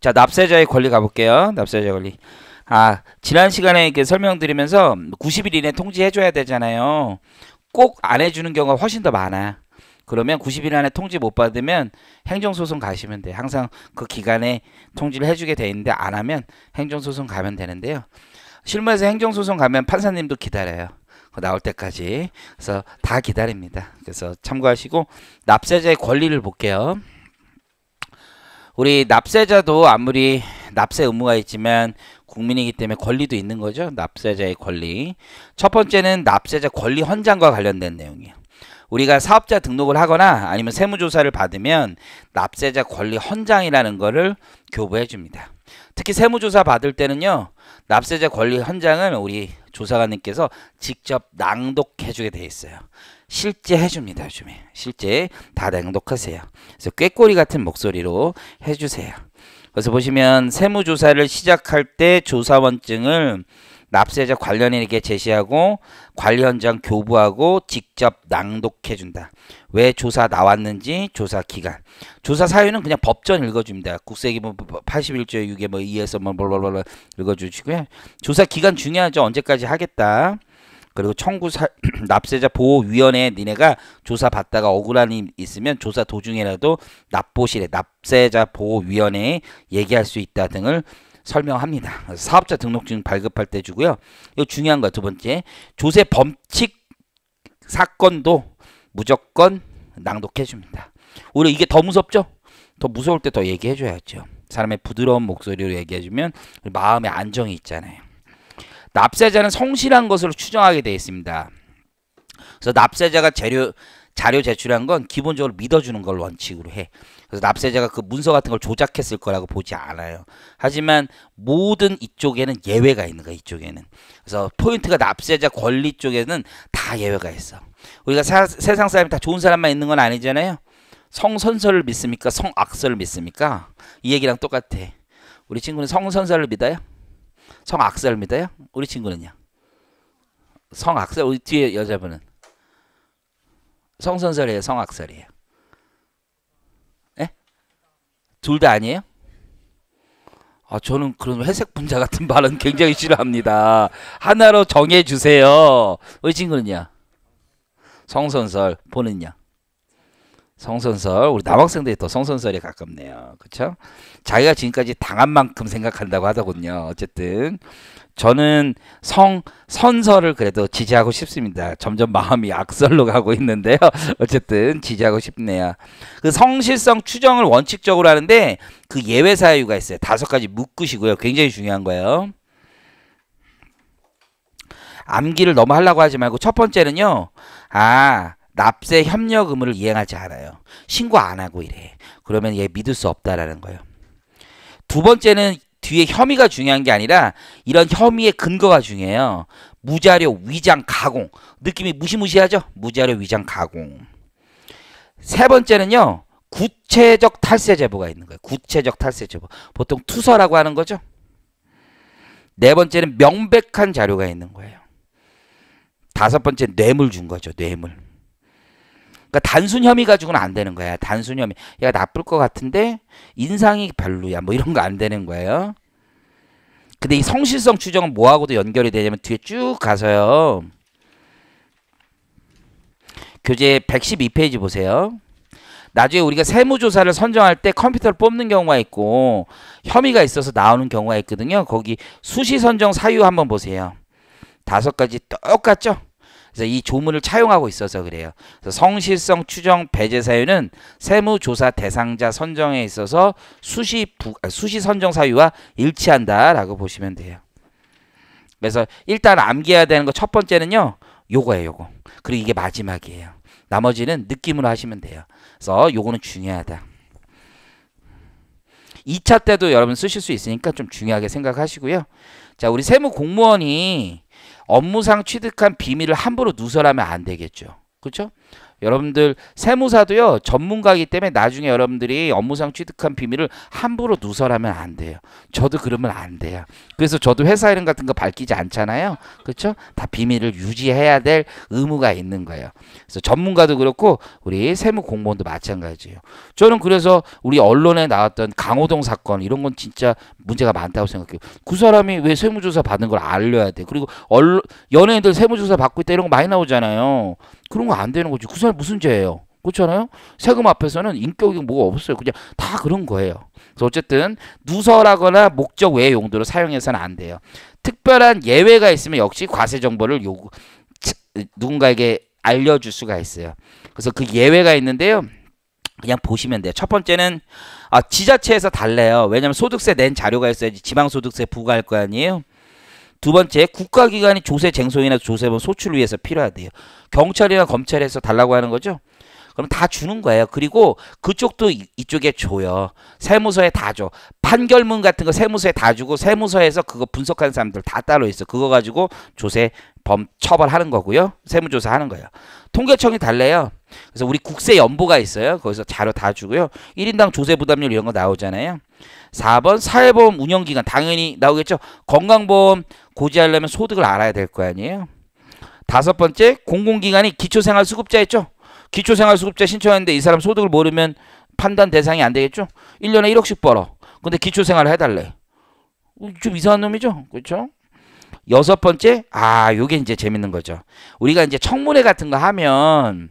자, 납세자의 권리 가볼게요. 납세자의 권리. 아, 지난 시간에 이렇게 설명드리면서 90일 이내 통지해줘야 되잖아요. 꼭 안 해주는 경우가 훨씬 더 많아. 그러면 90일 안에 통지 못 받으면 행정소송 가시면 돼. 요 항상 그 기간에 통지를 해주게 돼 있는데 안 하면 행정소송 가면 되는데요. 실무에서 행정소송 가면 판사님도 기다려요. 그 나올 때까지. 그래서 다 기다립니다. 그래서 참고하시고 납세자의 권리를 볼게요. 우리 납세자도 아무리 납세 의무가 있지만 국민이기 때문에 권리도 있는 거죠. 납세자의 권리. 첫 번째는 납세자 권리 헌장과 관련된 내용이에요. 우리가 사업자 등록을 하거나 아니면 세무조사를 받으면 납세자 권리 헌장이라는 거를 교부해 줍니다. 특히 세무조사 받을 때는요. 납세자 권리 헌장을 우리 조사관님께서 직접 낭독해 주게 돼 있어요. 실제 해줍니다. 요즘에 실제 다 낭독하세요. 그래서 꾀꼬리 같은 목소리로 해주세요. 그래서 보시면 세무조사를 시작할 때 조사원증을 납세자 관련인에게 제시하고 관련 현장 교부하고 직접 낭독해 준다. 왜 조사 나왔는지 조사 기간. 조사 사유는 그냥 법전 읽어줍니다. 국세기법 81조 6에 뭐 2에서 뭐 뭘뭘뭘 읽어주시고요. 조사 기간 중요하죠. 언제까지 하겠다. 그리고 청구 사, 납세자 보호위원회 니네가 조사 받다가 억울한 일 있으면 조사 도중에라도 납보실에 납세자 보호위원회에 얘기할 수 있다 등을 설명합니다. 사업자 등록증 발급할 때 주고요. 이 중요한 거 두 번째 조세 범칙 사건도 무조건 낭독해 줍니다. 오히려 이게 더 무섭죠? 더 무서울 때 더 얘기해 줘야죠. 사람의 부드러운 목소리로 얘기해 주면 마음의 안정이 있잖아요. 납세자는 성실한 것으로 추정하게 되어 있습니다. 그래서 납세자가 재료 자료 제출한 건 기본적으로 믿어주는 걸 원칙으로 해. 그래서 납세자가 그 문서 같은 걸 조작했을 거라고 보지 않아요. 하지만 모든 이쪽에는 예외가 있는 거야, 이쪽에는. 그래서 포인트가 납세자 권리 쪽에는 다 예외가 있어. 우리가 사, 세상 사람이 다 좋은 사람만 있는 건 아니잖아요. 성선설을 믿습니까? 성악설을 믿습니까? 이 얘기랑 똑같아. 우리 친구는 성선설을 믿어요? 성악설 믿어요? 우리 친구는요? 성악설 우리 뒤에 여자분은 성선설이에요 성악설이에요 예? 둘 다 아니에요? 아 저는 그런 회색 분자 같은 발언 굉장히 싫어합니다 하나로 정해주세요 우리 친구는요? 성선설 보는요? 성선설 우리 남학생들이 또 성선설에 가깝네요. 그렇죠? 자기가 지금까지 당한 만큼 생각한다고 하더군요. 어쨌든 저는 성 선설을 그래도 지지하고 싶습니다. 점점 마음이 악설로 가고 있는데요. 어쨌든 지지하고 싶네요. 그 성실성 추정을 원칙적으로 하는데 그 예외 사유가 있어요. 다섯 가지 묶으시고요. 굉장히 중요한 거예요. 암기를 너무 하려고 하지 말고 첫 번째는요. 아 납세 협력 의무를 이행하지 않아요. 신고 안 하고 이래. 그러면 얘 믿을 수 없다라는 거예요. 두 번째는 뒤에 혐의가 중요한 게 아니라 이런 혐의의 근거가 중요해요. 무자료 위장 가공. 느낌이 무시무시하죠? 무자료 위장 가공. 세 번째는요. 구체적 탈세 제보가 있는 거예요. 구체적 탈세 제보. 보통 투서라고 하는 거죠. 네 번째는 명백한 자료가 있는 거예요. 다섯 번째 는 뇌물 준 거죠. 뇌물. 그러니까 단순 혐의 가지고는 안 되는 거야. 단순 혐의. 얘가 나쁠 것 같은데 인상이 별로야. 뭐 이런 거 안 되는 거예요. 근데 이 성실성 추정은 뭐하고도 연결이 되냐면 뒤에 쭉 가서요. 교재 112페이지 보세요. 나중에 우리가 세무조사를 선정할 때 컴퓨터를 뽑는 경우가 있고 혐의가 있어서 나오는 경우가 있거든요. 거기 수시 선정 사유 한번 보세요. 다섯 가지 똑같죠? 그래서 이 조문을 차용하고 있어서 그래요. 성실성 추정 배제 사유는 세무조사 대상자 선정에 있어서 수시 부, 아, 수시 선정 사유와 일치한다라고 보시면 돼요. 그래서 일단 암기해야 되는 거 첫 번째는요. 요거예요, 요거. 그리고 이게 마지막이에요. 나머지는 느낌으로 하시면 돼요. 그래서 요거는 중요하다. 2차 때도 여러분 쓰실 수 있으니까 좀 중요하게 생각하시고요. 자, 우리 세무 공무원이 업무상 취득한 비밀을 함부로 누설하면 안 되겠죠. 그렇죠? 여러분들 세무사도요 전문가이기 때문에 나중에 여러분들이 업무상 취득한 비밀을 함부로 누설하면 안 돼요. 저도 그러면 안 돼요. 그래서 저도 회사 이름 같은 거 밝히지 않잖아요. 그렇죠? 다 비밀을 유지해야 될 의무가 있는 거예요. 그래서 전문가도 그렇고 우리 세무 공무원도 마찬가지예요. 저는 그래서 우리 언론에 나왔던 강호동 사건 이런 건 진짜 문제가 많다고 생각해요. 그 사람이 왜 세무조사 받는걸 알려야 돼. 그리고 언론, 연예인들 세무조사 받고 있다 이런 거 많이 나오잖아요. 그런 거 안 되는 거지. 그 사람 무슨 죄예요? 그렇잖아요. 세금 앞에서는 인격이 뭐가 없어요. 그냥 다 그런 거예요. 그래서 어쨌든 누설하거나 목적 외 용도로 사용해서는 안 돼요. 특별한 예외가 있으면 역시 과세 정보를 요구 누군가에게 알려줄 수가 있어요. 그래서 그 예외가 있는데요. 그냥 보시면 돼요. 첫 번째는 아, 지자체에서 달래요. 왜냐면 소득세 낸 자료가 있어야지 지방소득세 부과할 거 아니에요. 두 번째 국가기관이 조세 쟁송이나 조세범 뭐 소출을 위해서 필요하대요. 경찰이나 검찰에서 달라고 하는 거죠. 그럼 다 주는 거예요. 그리고 그쪽도 이, 쪽에 줘요. 세무서에 다 줘. 판결문 같은 거 세무서에 다 주고 세무서에서 그거 분석한 사람들 다 따로 있어. 그거 가지고 조세 범 처벌하는 거고요. 세무조사 하는 거예요. 통계청이 달래요. 그래서 우리 국세연보가 있어요. 거기서 자료 다 주고요. 1인당 조세 부담률 이런 거 나오잖아요. 4번 사회보험 운영기간 당연히 나오겠죠. 건강보험 고지하려면 소득을 알아야 될 거 아니에요. 다섯 번째 공공기관이 기초생활수급자였죠. 기초생활수급자 신청했는데 이 사람 소득을 모르면 판단 대상이 안 되겠죠? 1년에 1억씩 벌어. 근데 기초생활을 해달래. 어, 좀 이상한 놈이죠? 그렇죠? 여섯 번째, 아, 요게 이제 재밌는 거죠. 우리가 이제 청문회 같은 거 하면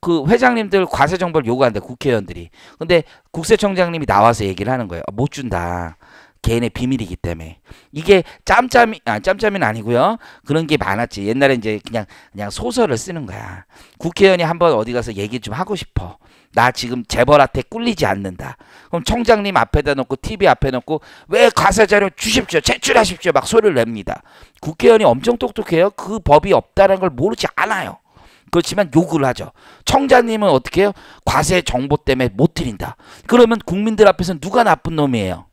그 회장님들 과세 정보를 요구한다 국회의원들이. 근데 국세청장님이 나와서 얘기를 하는 거예요. 못 준다. 개인의 비밀이기 때문에 이게 짬짬이 아 짬짬이는 아니고요 그런 게 많았지 옛날에 이제 그냥 그냥 소설을 쓰는 거야 국회의원이 한번 어디 가서 얘기 좀 하고 싶어 나 지금 재벌한테 꿀리지 않는다 그럼 총장님 앞에다 놓고 TV 앞에 놓고 왜 과세자료 주십시오 제출하십시오 막 소리를 냅니다 국회의원이 엄청 똑똑해요 그 법이 없다는 걸 모르지 않아요 그렇지만 욕을 하죠. 총장님은 어떻게 해요? 과세 정보 때문에 못 드린다. 그러면 국민들 앞에서 누가 나쁜 놈이에요?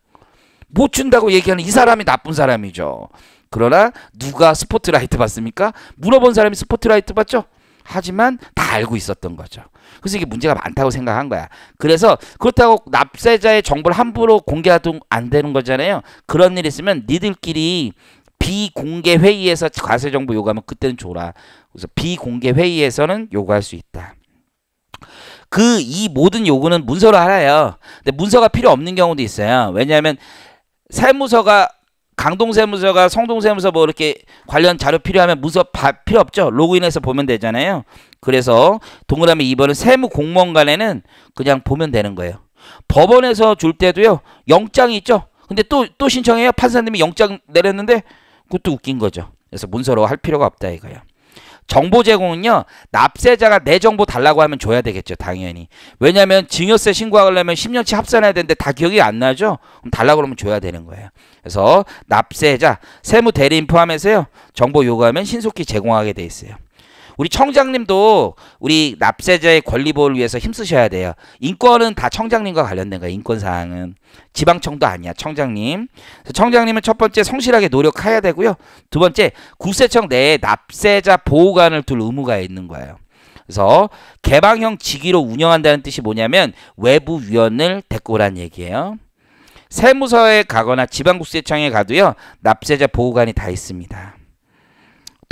못 준다고 얘기하는 이 사람이 나쁜 사람이죠. 그러나 누가 스포트라이트 받습니까? 물어본 사람이 스포트라이트 받죠? 하지만 다 알고 있었던 거죠. 그래서 이게 문제가 많다고 생각한 거야. 그래서 그렇다고 납세자의 정보를 함부로 공개하도 안 되는 거잖아요. 그런 일 있으면 니들끼리 비공개 회의에서 과세 정보 요구하면 그때는 줘라. 그래서 비공개 회의에서는 요구할 수 있다. 그 이 모든 요구는 문서로 알아요. 근데 문서가 필요 없는 경우도 있어요. 왜냐하면 세무서가 강동 세무서가 성동 세무서 뭐 이렇게 관련 자료 필요하면 무서 바, 필요 없죠. 로그인해서 보면 되잖아요. 그래서 동그라미 2번은 세무 공무원 간에는 그냥 보면 되는 거예요. 법원에서 줄 때도요. 영장이 있죠. 근데 또또 또 신청해요. 판사님이 영장 내렸는데 그것도 웃긴 거죠. 그래서 문서로 할 필요가 없다 이거예요. 정보 제공은요. 납세자가 내 정보 달라고 하면 줘야 되겠죠. 당연히. 왜냐하면 증여세 신고하려면 10년치 합산해야 되는데 다 기억이 안 나죠. 그럼 달라고 그러면 줘야 되는 거예요. 그래서 납세자, 세무 대리인 포함해서요. 정보 요구하면 신속히 제공하게 돼 있어요. 우리 청장님도 우리 납세자의 권리보호를 위해서 힘쓰셔야 돼요. 인권은 다 청장님과 관련된 거예요. 인권 사항은 지방청도 아니야. 청장님. 청장님은 첫 번째 성실하게 노력해야 되고요. 두 번째 구세청 내에 납세자 보호관을 둘 의무가 있는 거예요. 그래서 개방형 직위로 운영한다는 뜻이 뭐냐면 외부 위원을 데리고 오란 얘기예요. 세무서에 가거나 지방국세청에 가도요. 납세자 보호관이 다 있습니다.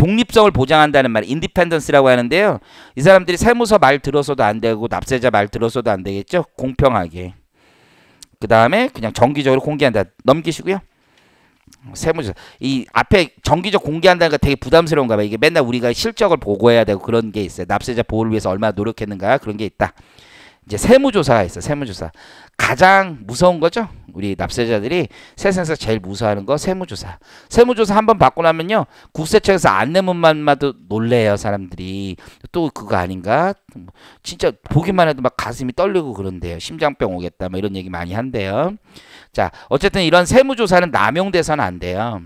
독립성을 보장한다는 말, 인디펜던스라고 하는데요. 이 사람들이 세무서 말 들어서도 안 되고 납세자 말 들어서도 안 되겠죠. 공평하게. 그 다음에 그냥 정기적으로 공개한다. 넘기시고요. 세무서 이 앞에 정기적 공개한다는 거 되게 부담스러운가 봐요. 이게 맨날 우리가 실적을 보고해야 되고 그런 게 있어요. 납세자 보호를 위해서 얼마나 노력했는가 그런 게 있다. 이제 세무조사가 있어. 세무조사. 가장 무서운 거죠. 우리 납세자들이 세상에서 제일 무서워하는 거 세무조사. 세무조사 한번 받고 나면요. 국세청에서 안내문만 봐도 놀래요. 사람들이. 또 그거 아닌가? 진짜 보기만 해도 막 가슴이 떨리고 그런데요. 심장병 오겠다. 뭐 이런 얘기 많이 한대요. 자, 어쨌든 이런 세무조사는 남용돼서는 안 돼요.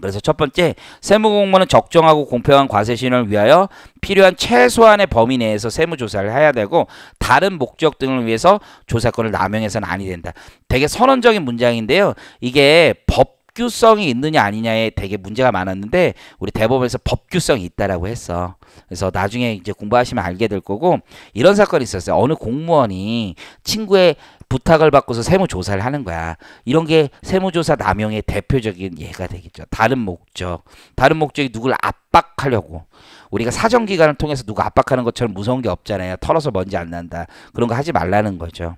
그래서 첫 번째, 세무공무원은 적정하고 공평한 과세 신을 위하여 필요한 최소한의 범위 내에서 세무 조사를 해야 되고 다른 목적 등을 위해서 조사권을 남용해서는 아니 된다. 되게 선언적인 문장인데요. 이게 법 규성이 있느냐 아니냐에 되게 문제가 많았는데 우리 대법원에서 법규성이 있다라고 했어. 그래서 나중에 이제 공부하시면 알게 될 거고 이런 사건이 있었어요. 어느 공무원이 친구의 부탁을 받고서 세무조사를 하는 거야. 이런 게 세무조사 남용의 대표적인 예가 되겠죠. 다른 목적, 다른 목적이 누굴 압박하려고. 우리가 사정 기관을 통해서 누가 압박하는 것처럼 무서운 게 없잖아요. 털어서 먼지 안 난다. 그런 거 하지 말라는 거죠.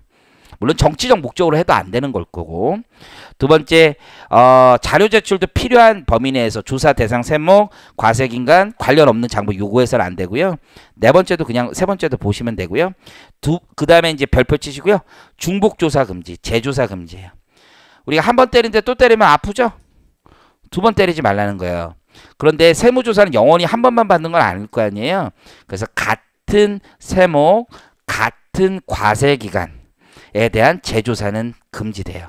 물론 정치적 목적으로 해도 안 되는 걸 거고 두 번째 어, 자료 제출도 필요한 범위 내에서 조사 대상 세목, 과세기간 관련 없는 장부 요구해서는 안 되고요. 네 번째도 그냥 세 번째도 보시면 되고요. 두 그다음에 이제 별표 치시고요. 중복 조사 금지, 재조사 금지예요. 우리가 한 번 때리는데 또 때리면 아프죠? 두 번 때리지 말라는 거예요. 그런데 세무조사는 영원히 한 번만 받는 건 아닐 거 아니에요. 그래서 같은 세목, 같은 과세 기간 에 대한 재조사는 금지돼요.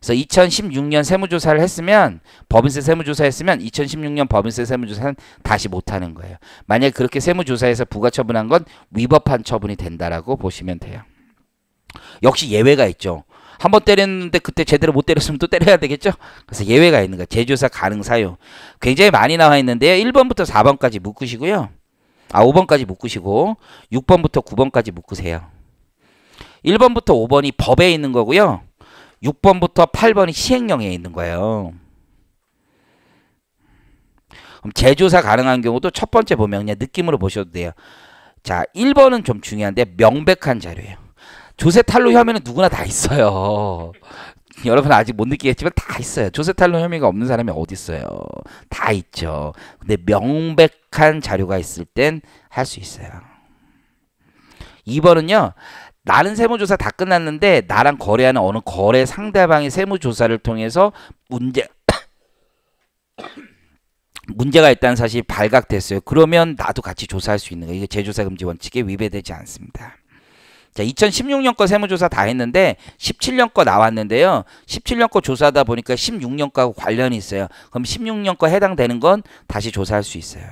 그래서 2016년 세무조사를 했으면 법인세 세무조사 했으면 2016년 법인세 세무조사는 다시 못하는 거예요. 만약 에 그렇게 세무조사에서 부가처분한 건 위법한 처분이 된다라고 보시면 돼요. 역시 예외가 있죠. 한 번 때렸는데 그때 제대로 못 때렸으면 또 때려야 되겠죠? 그래서 예외가 있는 거예요. 재조사 가능 사유. 굉장히 많이 나와 있는데요. 1번부터 4번까지 묶으시고요. 아 5번까지 묶으시고 6번부터 9번까지 묶으세요. 1번부터 5번이 법에 있는 거고요. 6번부터 8번이 시행령에 있는 거예요. 그럼 재조사 가능한 경우도 첫 번째 보면 그냥 느낌으로 보셔도 돼요. 자, 1번은 좀 중요한데 명백한 자료예요. 조세 탈루 혐의는 누구나 다 있어요. 여러분 아직 못 느끼겠지만 다 있어요. 조세 탈루 혐의가 없는 사람이 어디 있어요? 다 있죠. 근데 명백한 자료가 있을 땐 할 수 있어요. 2번은요. 나는 세무조사 다 끝났는데 나랑 거래하는 어느 거래 상대방이 세무조사를 통해서 문제 문제가 있다는 사실이 발각됐어요. 그러면 나도 같이 조사할 수 있는 거예요. 이게 재조사 금지 원칙에 위배되지 않습니다. 자, 2016년 거 세무조사 다 했는데 17년 거 나왔는데요. 17년 거 조사하다 보니까 16년 거하고 관련이 있어요. 그럼 16년 거 해당되는 건 다시 조사할 수 있어요.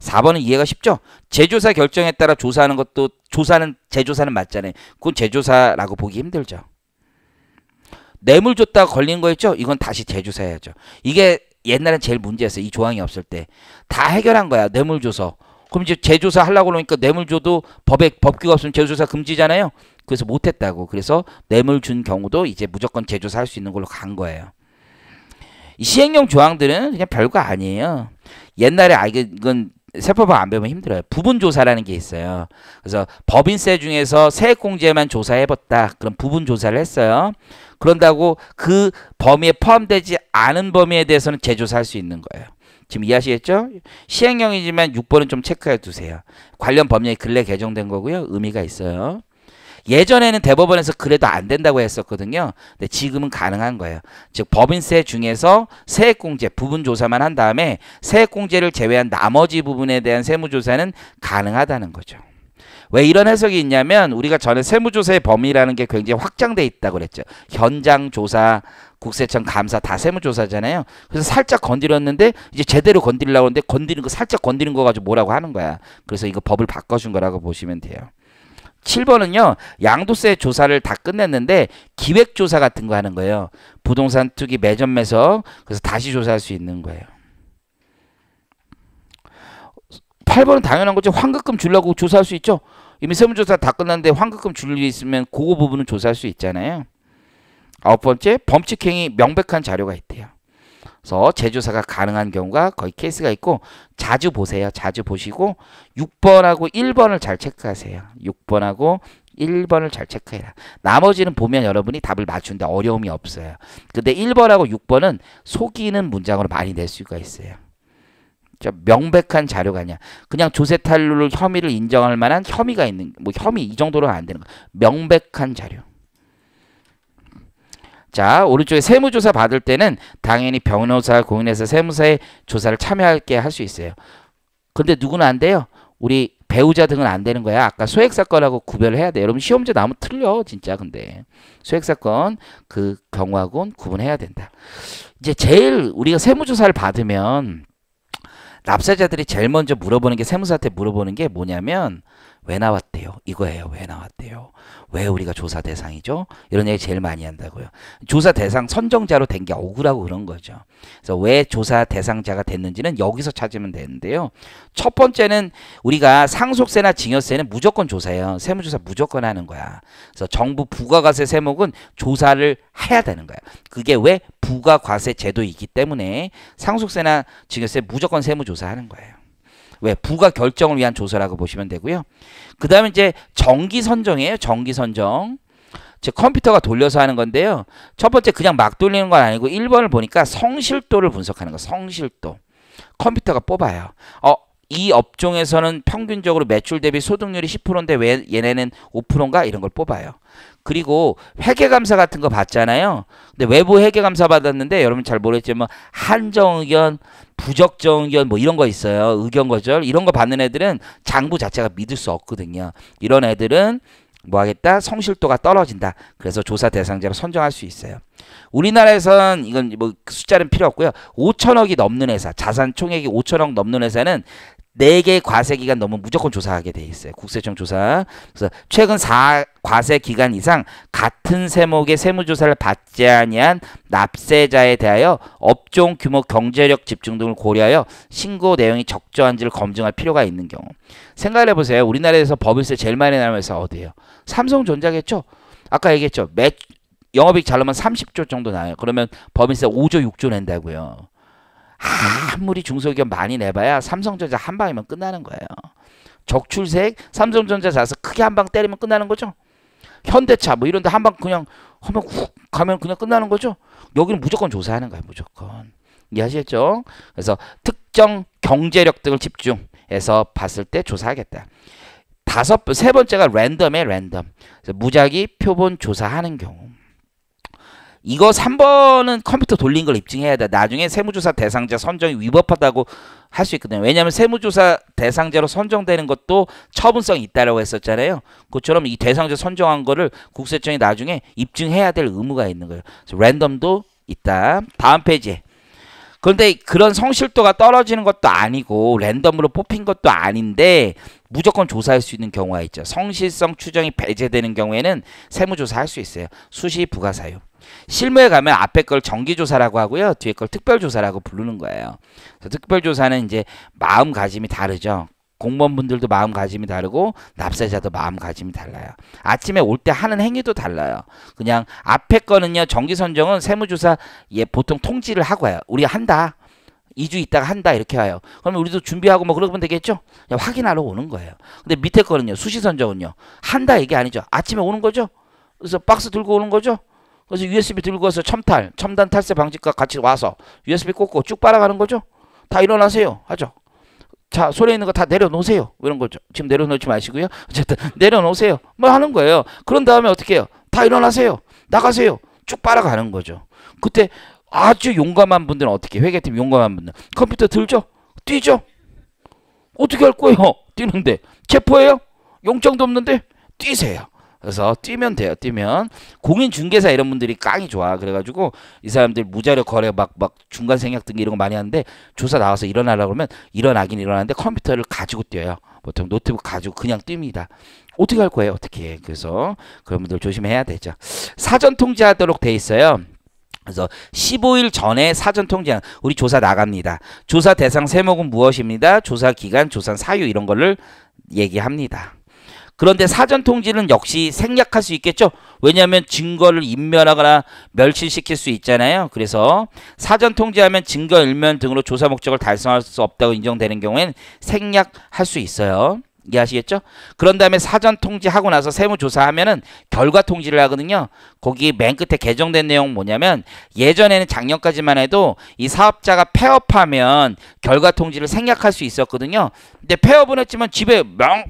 4번은 이해가 쉽죠? 재조사 결정에 따라 조사하는 것도 조사는 재조사는 맞잖아요. 그건 재조사라고 보기 힘들죠. 뇌물 줬다가 걸린 거 있죠? 이건 다시 재조사해야죠. 이게 옛날엔 제일 문제였어요. 이 조항이 없을 때. 다 해결한 거야. 뇌물 줘서. 그럼 이제 재조사 하려고 그러니까 뇌물 줘도 법에 법규가 없으면 재조사 금지잖아요. 그래서 못 했다고. 그래서 뇌물 준 경우도 이제 무조건 재조사 할 수 있는 걸로 간 거예요. 시행령 조항들은 그냥 별거 아니에요. 옛날에 아 이건 세법을 안 배우면 힘들어요. 부분 조사라는 게 있어요. 그래서 법인세 중에서 세액공제만 조사해봤다. 그럼 부분 조사를 했어요. 그런다고 그 범위에 포함되지 않은 범위에 대해서는 재조사할 수 있는 거예요. 지금 이해하시겠죠? 시행령이지만 6번은 좀 체크해 두세요. 관련 법령이 근래 개정된 거고요. 의미가 있어요. 예전에는 대법원에서 그래도 안 된다고 했었거든요. 근데 지금은 가능한 거예요. 즉 법인세 중에서 세액공제 부분 조사만 한 다음에 세액공제를 제외한 나머지 부분에 대한 세무조사는 가능하다는 거죠. 왜 이런 해석이 있냐면 우리가 전에 세무조사의 범위라는 게 굉장히 확장돼 있다고 그랬죠. 현장 조사, 국세청 감사 다 세무조사잖아요. 그래서 살짝 건드렸는데 이제 제대로 건드리려고 하는데 건드리는거 살짝 건드리는거 가지고 뭐라고 하는 거야. 그래서 이거 법을 바꿔준 거라고 보시면 돼요. 7번은요. 양도세 조사를 다 끝냈는데 기획조사 같은 거 하는 거예요. 부동산 투기 매점 매서 그래서 다시 조사할 수 있는 거예요. 8번은 당연한 거죠. 환급금 줄라고 조사할 수 있죠. 이미 세무조사 다 끝났는데 환급금 줄 일이 있으면 그 부분은 조사할 수 있잖아요. 아홉 번째, 범칙행위 명백한 자료가 있대요. 그래서 재조사가 가능한 경우가 거의 케이스가 있고 자주 보세요. 자주 보시고 6번하고 1번을 잘 체크하세요. 6번하고 1번을 잘 체크해라. 나머지는 보면 여러분이 답을 맞추는데 어려움이 없어요. 근데 1번하고 6번은 속이는 문장으로 많이 낼 수가 있어요. 명백한 자료가 아니야. 그냥 조세 탈루를 혐의를 인정할 만한 혐의가 있는 뭐 혐의 이 정도로는 안 되는 거. 명백한 자료. 자 오른쪽에 세무조사 받을 때는 당연히 변호사 공인회사 세무사의 조사를 참여할게할 수 있어요. 근데 누구는 안 돼요? 우리 배우자 등은 안 되는 거야. 아까 소액 사건하고 구별을 해야 돼. 여러분 시험제 나무 틀려 진짜 근데 소액 사건 그 경우하고는 구분해야 된다. 이제 제일 우리가 세무조사를 받으면 납세자들이 제일 먼저 물어보는 게 세무사한테 물어보는 게 뭐냐면 왜 나왔대요? 이거예요. 왜 나왔대요? 왜 우리가 조사 대상이죠? 이런 얘기 제일 많이 한다고요. 조사 대상 선정자로 된 게 억울하고 그런 거죠. 그래서 왜 조사 대상자가 됐는지는 여기서 찾으면 되는데요. 첫 번째는 우리가 상속세나 증여세는 무조건 조사해요. 세무조사 무조건 하는 거야. 그래서 정부 부가과세 세목은 조사를 해야 되는 거야. 그게 왜 부가과세 제도이기 때문에 상속세나 증여세 무조건 세무조사하는 거예요. 왜 부가 결정을 위한 조서라고 보시면 되고요. 그 다음에 이제 정기 선정이에요. 정기 선정. 제 컴퓨터가 돌려서 하는 건데요. 첫 번째 그냥 막 돌리는 건 아니고 1번을 보니까 성실도를 분석하는 거. 성실도. 컴퓨터가 뽑아요. 어, 이 업종에서는 평균적으로 매출 대비 소득률이 10%인데 왜 얘네는 5%인가 이런 걸 뽑아요. 그리고 회계감사 같은 거 받잖아요. 근데 외부 회계감사 받았는데 여러분 잘 모르겠지만 뭐 한정 의견, 부적정 의견 뭐 이런 거 있어요. 의견 거절 이런 거 받는 애들은 장부 자체가 믿을 수 없거든요. 이런 애들은 뭐 하겠다? 성실도가 떨어진다. 그래서 조사 대상자로 선정할 수 있어요. 우리나라에선 이건 뭐 숫자는 필요 없고요. 5천억이 넘는 회사, 자산 총액이 5천억 넘는 회사는 4개 과세기간 넘으면 무조건 조사하게 돼 있어요. 국세청 조사. 그래서 최근 4, 과세 기간 이상 같은 세목의 세무조사를 받지 아니한 납세자에 대하여 업종 규모 경제력 집중 등을 고려하여 신고 내용이 적절한지를 검증할 필요가 있는 경우 생각을 해보세요 우리나라에서 법인세 제일 많이 나는 회사 어디예요 삼성전자겠죠 아까 얘기했죠 매, 영업이익 잘 나면 30조 정도 나요 그러면 법인세 5조 6조 낸다고요 아무리 중소기업 많이 내봐야 삼성전자 한 방이면 끝나는 거예요 적출세액 삼성전자 자서 크게 한 방 때리면 끝나는 거죠 현대차 뭐 이런데 한 방 그냥 하면 훅 가면 그냥 끝나는 거죠. 여기는 무조건 조사하는 거야 무조건. 이해하시겠죠? 그래서 특정 경제력 등을 집중해서 봤을 때 조사하겠다. 다섯 세 번째가 랜덤의 랜덤. 무작위 표본 조사하는 경우. 이거 3번은 컴퓨터 돌린 걸 입증해야 돼. 나중에 세무조사 대상자 선정이 위법하다고 할 수 있거든요. 왜냐하면 세무조사 대상자로 선정되는 것도 처분성이 있다라고 했었잖아요. 그처럼 이 대상자 선정한 거를 국세청이 나중에 입증해야 될 의무가 있는 거예요. 랜덤도 있다. 다음 페이지에. 그런데 그런 성실도가 떨어지는 것도 아니고 랜덤으로 뽑힌 것도 아닌데 무조건 조사할 수 있는 경우가 있죠. 성실성 추정이 배제되는 경우에는 세무조사 할 수 있어요. 수시 부가사유. 실무에 가면 앞에 걸 정기조사라고 하고요. 뒤에 걸 특별조사라고 부르는 거예요. 특별조사는 이제 마음가짐이 다르죠. 공무원분들도 마음가짐이 다르고 납세자도 마음가짐이 달라요. 아침에 올 때 하는 행위도 달라요. 그냥 앞에 거는요. 정기선정은 세무조사 예 보통 통지를 하고 와요. 우리 한다. 2주 있다가 한다 이렇게 와요. 그러면 우리도 준비하고 뭐 그러면 되겠죠? 확인하러 오는 거예요. 근데 밑에 거는요. 수시선정은요. 한다 이게 아니죠. 아침에 오는 거죠. 그래서 박스 들고 오는 거죠. 그래서 USB 들고 와서 첨탈, 첨단 탈세 방지과 같이 와서 USB 꽂고 쭉 빨아가는 거죠. 다 일어나세요. 하죠. 자, 손에 있는 거 다 내려놓으세요. 이런 거죠. 지금 내려놓지 마시고요. 어쨌든 내려놓으세요. 뭐 하는 거예요. 그런 다음에 어떻게 해요? 다 일어나세요. 나가세요. 쭉 빨아가는 거죠. 그때 아주 용감한 분들은 어떻게 회계팀 용감한 분들 컴퓨터 들죠? 뛰죠? 어떻게 할 거예요? 뛰는데. 체포해요? 용장도 없는데? 뛰세요. 그래서 뛰면 돼요. 뛰면 공인 중개사 이런 분들이 깡이 좋아. 그래가지고 이 사람들 무자료 거래 막막 중간 생략 등기 이런 거 많이 하는데 조사 나와서 일어나라 그러면 일어나긴 일어나는데 컴퓨터를 가지고 뛰어요. 보통 노트북 가지고 그냥 뜁니다. 어떻게 할 거예요? 어떻게? 해? 그래서 그런 분들 조심해야 되죠. 사전 통지하도록 돼 있어요. 그래서 15일 전에 사전 통지 우리 조사 나갑니다. 조사 대상 세목은 무엇입니다. 조사 기간, 조사 사유 이런 거를 얘기합니다. 그런데 사전 통지는 역시 생략할 수 있겠죠. 왜냐하면 증거를 인멸하거나 멸실시킬 수 있잖아요. 그래서 사전 통지하면 증거 일면 등으로 조사 목적을 달성할 수 없다고 인정되는 경우엔 생략할 수 있어요. 이해하시겠죠? 그런 다음에 사전 통지하고 나서 세무조사하면은 결과 통지를 하거든요. 거기 맨 끝에 개정된 내용 뭐냐면 예전에는 작년까지만 해도 이 사업자가 폐업하면 결과 통지를 생략할 수 있었거든요. 근데 폐업은 했지만 집에 명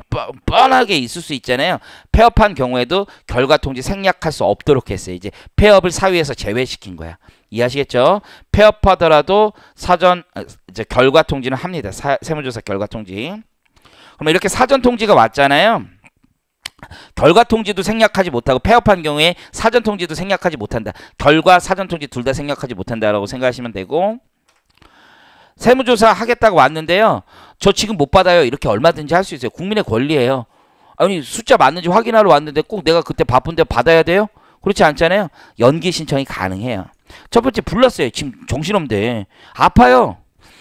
뻔하게 있을 수 있잖아요. 폐업한 경우에도 결과 통지 생략할 수 없도록 했어요. 이제 폐업을 사위에서 제외시킨 거야. 이해하시겠죠? 폐업하더라도 사전 아, 이제 결과 통지는 합니다. 사, 세무조사 결과 통지. 그러면 이렇게 사전 통지가 왔잖아요. 결과 통지도 생략하지 못하고 폐업한 경우에 사전 통지도 생략하지 못한다. 결과 사전 통지 둘 다 생략하지 못한다라고 생각하시면 되고 세무조사 하겠다고 왔는데요. 저 지금 못 받아요. 이렇게 얼마든지 할 수 있어요. 국민의 권리예요. 아니 숫자 맞는지 확인하러 왔는데 꼭 내가 그때 바쁜데 받아야 돼요? 그렇지 않잖아요. 연기 신청이 가능해요. 첫 번째 불렀어요. 지금 정신없는데 아파요.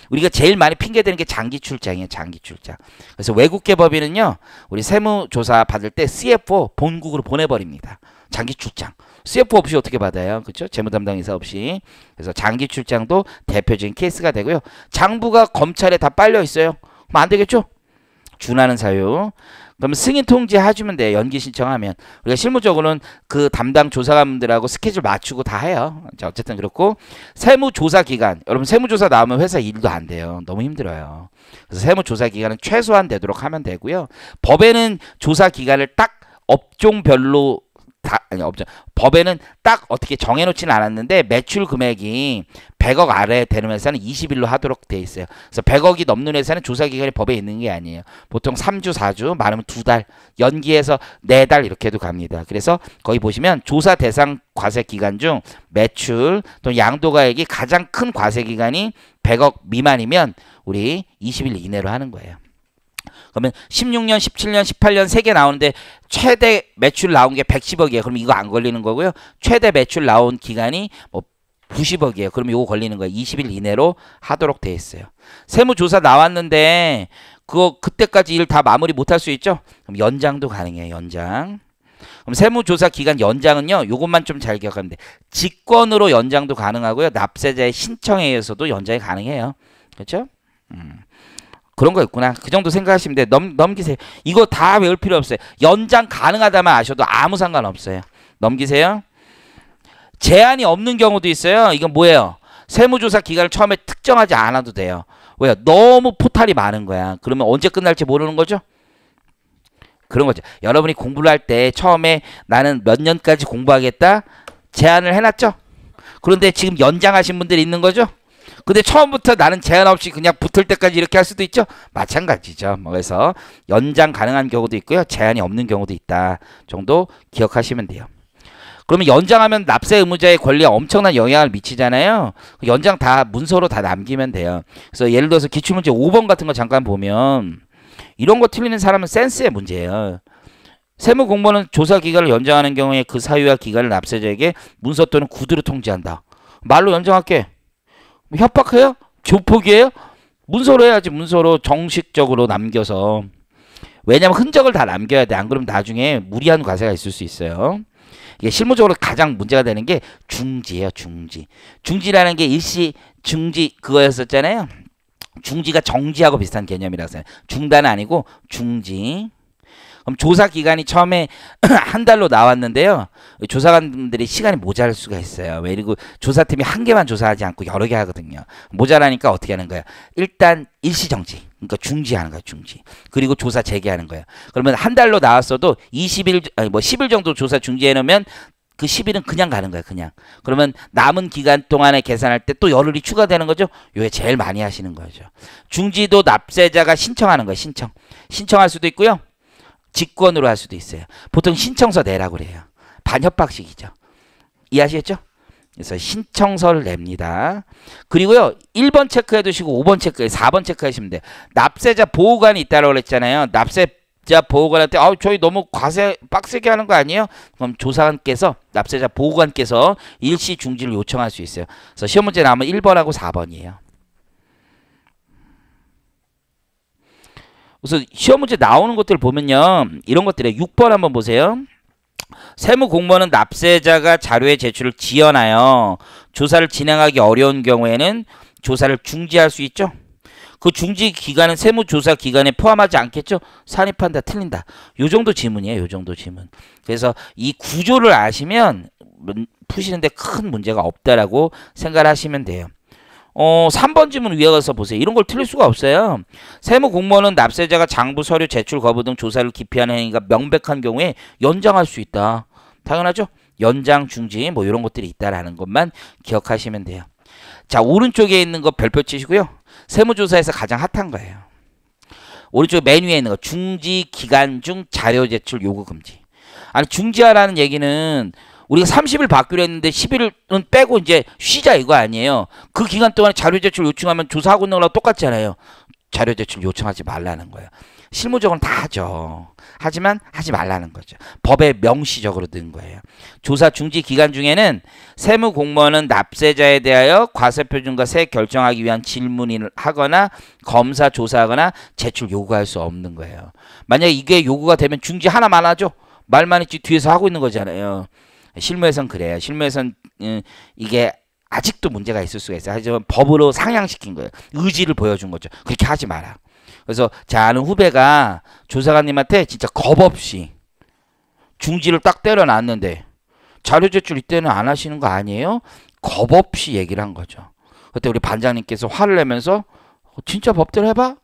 우리가 제일 많이 핑계되는게 장기 출장이에요. 장기 출장. 그래서 외국계 법인은요. 우리 세무조사 받을 때 CFO 본국으로 보내버립니다. 장기 출장. CFO 없이 어떻게 받아요? 그렇죠? 재무담당 이사 없이. 그래서 장기 출장도 대표적인 케이스가 되고요. 장부가 검찰에 다 빨려 있어요. 그럼 안 되겠죠? 준하는 사유. 그럼 승인 통지 해주면 돼요 연기 신청하면 우리가 그러니까 실무적으로는 그 담당 조사관들하고 스케줄 맞추고 다 해요 자 어쨌든 그렇고 세무조사 기간 여러분 세무조사 나오면 회사 일도 안 돼요 너무 힘들어요 그래서 세무조사 기간은 최소한 되도록 하면 되고요 법에는 조사 기간을 딱 업종별로 다 아니 없죠. 법에는 딱 어떻게 정해놓지는 않았는데 매출 금액이 100억 아래 되는 회사는 20일로 하도록 돼 있어요. 그래서 100억이 넘는 회사는 조사 기간이 법에 있는 게 아니에요. 보통 3주, 4주, 많으면 2 달, 연기해서 4달 이렇게도 갑니다. 그래서 거기 보시면 조사 대상 과세 기간 중 매출 또는 양도가액이 가장 큰 과세 기간이 100억 미만이면 우리 20일 이내로 하는 거예요. 그러면 16년, 17년, 18년 세 개 나오는데 최대 매출 나온 게 110억이에요. 그럼 이거 안 걸리는 거고요. 최대 매출 나온 기간이 뭐 90억이에요. 그럼 이거 걸리는 거예요. 20일 이내로 하도록 돼 있어요. 세무조사 나왔는데 그거 그때까지 일 다 마무리 못할 수 있죠? 그럼 연장도 가능해요. 연장. 그럼 세무조사 기간 연장은요. 이것만좀 잘 기억하면 돼. 직권으로 연장도 가능하고요. 납세자의 신청에 의해서도 연장이 가능해요. 그렇죠? 음. 그런 거였구나. 그 정도 생각하시면 돼. 넘, 넘기세요. 이거 다 외울 필요 없어요. 연장 가능하다만 아셔도 아무 상관없어요. 넘기세요. 제한이 없는 경우도 있어요. 이건 뭐예요? 세무조사 기간을 처음에 특정하지 않아도 돼요. 왜요? 너무 포탈이 많은 거야. 그러면 언제 끝날지 모르는 거죠? 그런 거죠. 여러분이 공부를 할 때 처음에 나는 몇 년까지 공부하겠다 제안을 해놨죠? 그런데 지금 연장하신 분들이 있는 거죠? 근데 처음부터 나는 제한 없이 그냥 붙을 때까지 이렇게 할 수도 있죠. 마찬가지죠. 뭐 그래서 연장 가능한 경우도 있고요. 제한이 없는 경우도 있다 정도 기억하시면 돼요. 그러면 연장하면 납세 의무자의 권리에 엄청난 영향을 미치잖아요. 연장 다 문서로 다 남기면 돼요. 그래서 예를 들어서 기출문제 5번 같은 거 잠깐 보면 이런 거 틀리는 사람은 센스의 문제예요. 세무 공무원은 조사 기간을 연장하는 경우에 그 사유와 기간을 납세자에게 문서 또는 구두로 통지한다. 말로 연장할게. 협박해요? 조폭이에요? 문서로 해야지 문서로 정식적으로 남겨서 왜냐면 흔적을 다 남겨야 돼. 안 그러면 나중에 무리한 과세가 있을 수 있어요. 이게 실무적으로 가장 문제가 되는 게 중지예요. 중지. 중지라는 게 일시 중지 그거였었잖아요. 중지가 정지하고 비슷한 개념이라서 중단 아니고 중지. 그럼 조사 기간이 처음에 한 달로 나왔는데요. 조사관들이 시간이 모자랄 수가 있어요. 왜그리고 조사팀이 한 개만 조사하지 않고 여러 개 하거든요. 모자라니까 어떻게 하는 거야? 일단 일시 정지. 그러니까 중지하는 거야, 중지. 그리고 조사 재개하는 거야. 그러면 한 달로 나왔어도 20일 아니 뭐 10일 정도 조사 중지해 놓으면 그 10일은 그냥 가는 거야, 그냥. 그러면 남은 기간 동안에 계산할 때 또 열흘이 추가되는 거죠? 요게 제일 많이 하시는 거죠. 중지도 납세자가 신청하는 거예요, 신청. 신청할 수도 있고요. 직권으로 할 수도 있어요. 보통 신청서 내라고 그래요. 반협박식이죠. 이해하시겠죠? 그래서 신청서를 냅니다. 그리고요. 1번 체크해 두시고 5번 체크해 4번 체크하시면 돼요. 납세자 보호관이 있다고 라 그랬잖아요. 납세자 보호관한테 아, 저희 너무 과세 빡세게 하는 거 아니에요? 그럼 조사관께서 납세자 보호관께서 일시 중지를 요청할 수 있어요. 그래서 시험 문제 나오면 1번하고 4번이에요. 그래서 시험 문제 나오는 것들 보면요. 이런 것들에 6번 한번 보세요. 세무 공무원은 납세자가 자료의 제출을 지연하여 조사를 진행하기 어려운 경우에는 조사를 중지할 수 있죠. 그 중지 기간은 세무조사 기간에 포함하지 않겠죠? 산입한 다 틀린다. 요 정도 지문이에요. 요 정도 지문. 그래서 이 구조를 아시면 푸시는데 큰 문제가 없다라고 생각을 하시면 돼요. 어, 3번 질문 위에 가서 보세요. 이런 걸 틀릴 수가 없어요. 세무 공무원은 납세자가 장부 서류 제출 거부 등 조사를 기피하는 행위가 명백한 경우에 연장할 수 있다. 당연하죠? 연장 중지 뭐 이런 것들이 있다라는 것만 기억하시면 돼요. 자, 오른쪽에 있는 거 별표 치시고요. 세무조사에서 가장 핫한 거예요. 오른쪽 맨 위에 있는 거 중지 기간 중 자료 제출 요구 금지. 아니 중지하라는 얘기는 우리가 30일 받기로 했는데 1 1일은 빼고 이제 쉬자 이거 아니에요. 그 기간 동안에 자료 제출 요청하면 조사하고 있는 거랑 똑같잖아요. 자료 제출 요청하지 말라는 거예요. 실무적으로는 다 하죠. 하지만 하지 말라는 거죠. 법에 명시적으로 든 거예요. 조사 중지 기간 중에는 세무 공무원은 납세자에 대하여 과세표준과 세액 결정하기 위한 질문을 하거나 검사 조사하거나 제출 요구할 수 없는 거예요. 만약 에 이게 요구가 되면 중지 하나만 하죠. 말만 했지 뒤에서 하고 있는 거잖아요. 실무에선 그래요. 실무에선 음, 이게 아직도 문제가 있을 수가 있어요. 하지만 법으로 상향시킨 거예요. 의지를 보여준 거죠. 그렇게 하지 마라. 그래서 제 아는 후배가 조사관님한테 진짜 겁 없이 중지를 딱 때려놨는데 자료 제출 이때는 안 하시는 거 아니에요? 겁 없이 얘기를 한 거죠. 그때 우리 반장님께서 화를 내면서 어, 진짜 법대로 해봐?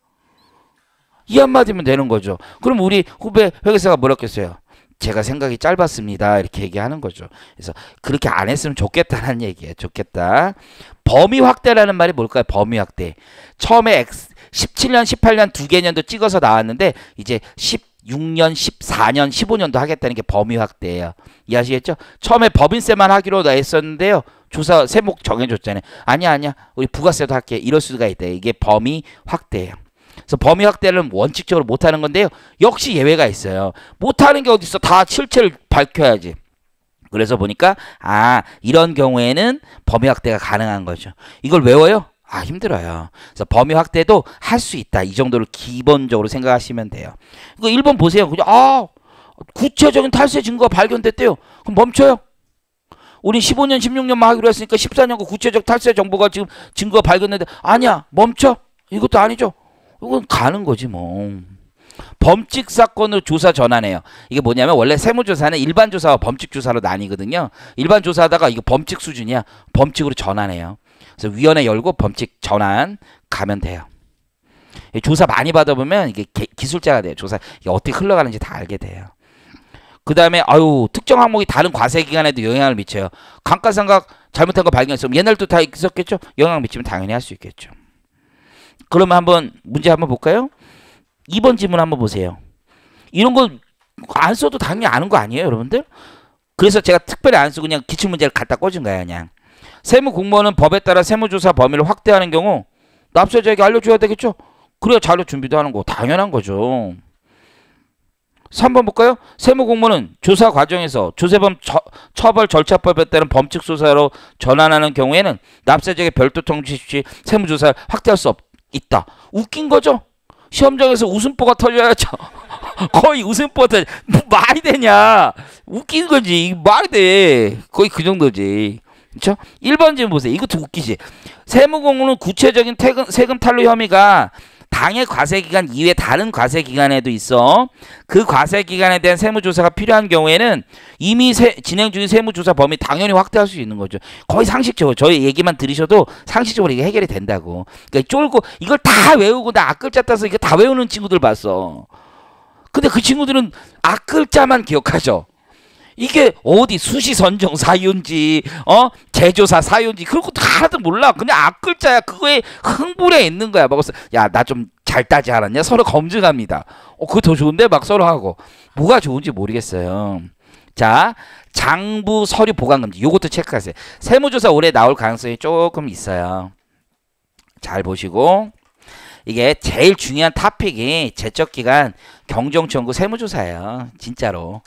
이 한마디면 되는 거죠. 그럼 우리 후배 회계사가 뭐라 했겠어요? 제가 생각이 짧았습니다. 이렇게 얘기하는 거죠. 그래서 그렇게 안 했으면 좋겠다는 얘기예요. 좋겠다. 범위 확대라는 말이 뭘까요? 범위 확대. 처음에 X, 17년, 18년 두 개년도 찍어서 나왔는데 이제 16년, 14년, 15년도 하겠다는 게 범위 확대예요. 이해하시겠죠? 처음에 법인세만 하기로 나 했었는데요. 조사 세목 정해줬잖아요. 아니야, 아니야. 우리 부가세도 할게. 이럴 수가 있다. 이게 범위 확대예요. 그래서 범위 확대를 원칙적으로 못하는 건데요. 역시 예외가 있어요. 못하는 게 어디 있어? 다 실체를 밝혀야지. 그래서 보니까 아 이런 경우에는 범위 확대가 가능한 거죠. 이걸 외워요? 아 힘들어요. 그래서 범위 확대도 할 수 있다. 이 정도를 기본적으로 생각하시면 돼요. 이거 1번 보세요. 그죠? 아 구체적인 탈세 증거가 발견됐대요. 그럼 멈춰요. 우리 15년, 16년만 하기로 했으니까 14년간 구체적 탈세 정보가 지금 증거가 발견됐는데 아니야 멈춰. 이것도 아니죠. 이건 가는 거지 뭐. 범칙 사건으로 조사 전환해요. 이게 뭐냐면 원래 세무조사는 일반 조사와 범칙 조사로 나뉘거든요. 일반 조사하다가 이거 범칙 수준이야. 범칙으로 전환해요. 그래서 위원회 열고 범칙 전환 가면 돼요. 조사 많이 받아보면 이게 기술자가 돼요. 조사 이게 어떻게 흘러가는지 다 알게 돼요. 그 다음에 아유 특정 항목이 다른 과세 기간에도 영향을 미쳐요. 감가상각 잘못한 거 발견했으면 옛날도 다 있었겠죠. 영향 을 미치면 당연히 할 수 있겠죠. 그러면 한번 문제 한번 볼까요? 2번 질문 한번 보세요. 이런 거 안 써도 당연히 아는 거 아니에요, 여러분들? 그래서 제가 특별히 안 쓰고 그냥 기출 문제를 갖다 꽂은 거예요 그냥. 세무 공무원은 법에 따라 세무조사 범위를 확대하는 경우 납세자에게 알려줘야 되겠죠? 그래야 자료 준비도 하는 거 당연한 거죠. 3번 볼까요? 세무공무원은 조사 과정에서 조세범 처, 처벌 절차법에 따른 범칙 수사로 전환하는 경우에는 납세자에게 별도 통지 없이 세무조사를 확대할 수 없, 있다. 웃긴 거죠? 시험장에서 웃음보가 터져야죠. 거의 웃음보가 터져. 뭐 말이 되냐? 웃긴 거지. 말이 돼. 거의 그 정도지. 그렇죠? 1번 질문 보세요. 이것도 웃기지. 세무공무는 구체적인 퇴금, 세금 탈루 혐의가 당의 과세기간 이외 다른 과세기간에도 있어 그 과세기간에 대한 세무조사가 필요한 경우에는 이미 세, 진행 중인 세무조사 범위 당연히 확대할 수 있는 거죠. 거의 상식적으로 저희 얘기만 들으셔도 상식적으로 이게 해결이 된다고. 그러니까 쫄고 이걸 다 외우고 나 앞글자 따서 이거 다 외우는 친구들 봤어. 근데 그 친구들은 앞글자만 기억하죠. 이게 어디 수시선정 사유인지 어 재조사 사유인지 그런 것도 하나도 몰라 그냥 앞글자야 그거에 흥분해 있는 거야 막 야나 좀 잘 따지 않았냐 서로 검증합니다 어 그거 더 좋은데 막 서로 하고 뭐가 좋은지 모르겠어요 자 장부 서류 보관 금지 요것도 체크하세요 세무조사 올해 나올 가능성이 조금 있어요 잘 보시고 이게 제일 중요한 탑픽이 제척기간 경정청구 세무조사예요. 진짜로.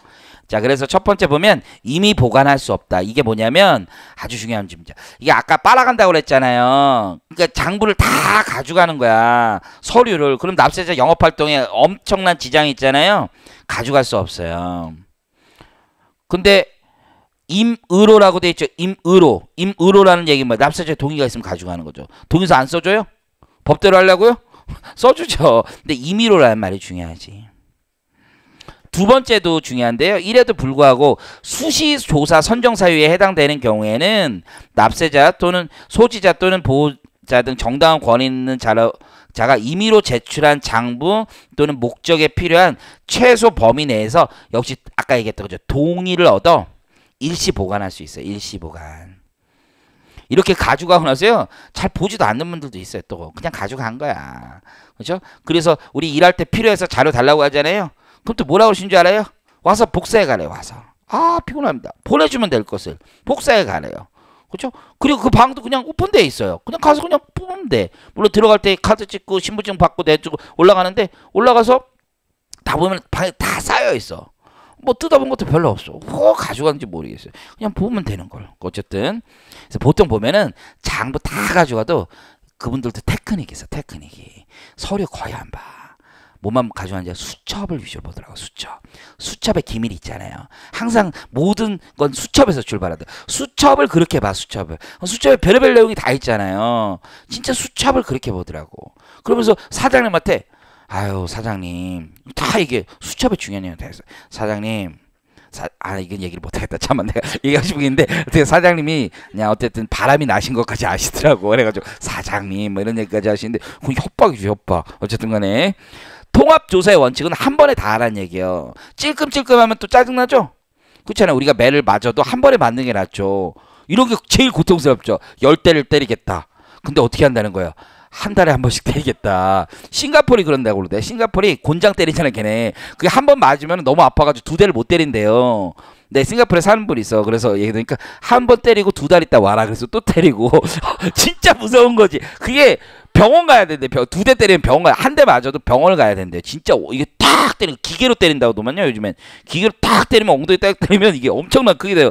자, 그래서 첫 번째 보면 이미 보관할 수 없다. 이게 뭐냐면 아주 중요한 점이죠. 이게 아까 빨아간다고 그랬잖아요. 그러니까 장부를 다 가져가는 거야. 서류를. 그럼 납세자 영업 활동에 엄청난 지장이 있잖아요. 가져갈 수 없어요. 근데 임의로라고 돼 있죠. 임의로. 임의로라는 얘기는 뭐 납세자 동의가 있으면 가져가는 거죠. 동의서 안 써줘요? 법대로 하려고요? 써주죠. 근데 임의로라는 말이 중요하지. 두 번째도 중요한데요. 이래도 불구하고 수시 조사 선정 사유에 해당되는 경우에는 납세자 또는 소지자 또는 보호자 등 정당한 권리 있는 자로 자가 임의로 제출한 장부 또는 목적에 필요한 최소 범위 내에서 역시 아까 얘기했던 거죠. 동의를 얻어 일시 보관할 수 있어요. 일시 보관. 이렇게 가져가고 나서요. 잘 보지도 않는 분들도 있어요. 또 그냥 가져간 거야. 그렇죠? 그래서 우리 일할 때 필요해서 자료 달라고 하잖아요. 그럼 또 뭐라고 하시는 줄 알아요? 와서 복사해 가래요. 와서. 아 피곤합니다. 보내주면 될 것을 복사해 가래요. 그렇죠? 그리고 그 방도 그냥 오픈돼 있어요. 그냥 가서 그냥 뽑으면 돼. 물론 들어갈 때 카드 찍고 신분증 받고 내주고 올라가는데 올라가서 다 보면 방에 다 쌓여 있어. 뭐 뜯어본 것도 별로 없어. 뭐 가져가는지 모르겠어요. 그냥 보면 되는 걸. 어쨌든 그래서 보통 보면은 장부 다 가져가도 그분들도 테크닉이 있어. 테크닉이 서류 거의 안 봐. 뭐만 가져가는지 수첩을 위주로 보더라고 수첩 수첩의 기밀이 있잖아요 항상 모든 건 수첩에서 출발하다 수첩을 그렇게 봐 수첩을 수첩에 별의별 내용이 다 있잖아요 진짜 수첩을 그렇게 보더라고 그러면서 사장님한테 아유 사장님 다 이게 수첩의 중요해요. 한 사장님 사, 아 이건 얘기를 못하겠다. 잠만 내가 얘기하고 싶은 게 있는데 어떻게 사장님이 그냥 어쨌든 바람이 나신 것까지 아시더라고. 그래가지고 사장님 뭐 이런 얘기까지 하시는데 그 협박이죠 협박. 어쨌든간에 통합조사의 원칙은 한 번에 다하는 얘기예요. 찔끔찔끔하면 또 짜증나죠. 그렇잖아요. 우리가 매를 맞아도 한 번에 맞는 게 낫죠. 이런 게 제일 고통스럽죠. 열 대를 때리겠다. 근데 어떻게 한다는 거예요 한 달에 한 번씩 때리겠다 싱가폴이 그런다고 그러대. 싱가폴이 곤장 때리잖아, 걔네. 그게 한 번 맞으면 너무 아파가지고 두 대를 못 때린대요. 네, 싱가폴에 사는 분이 있어. 그래서 얘기하니까 한 번 때리고 두 달 있다 와라. 그래서 또 때리고. 진짜 무서운 거지. 그게 병원 가야 된대. 두대 때리면 병원 가야. 한 대 맞아도 병원을 가야 된대. 진짜 이게 탁 때리고 기계로 때린다고 하더만요, 요즘엔. 기계로 탁 때리면 엉덩이 딱 때리면 이게 엄청난 크기 돼요.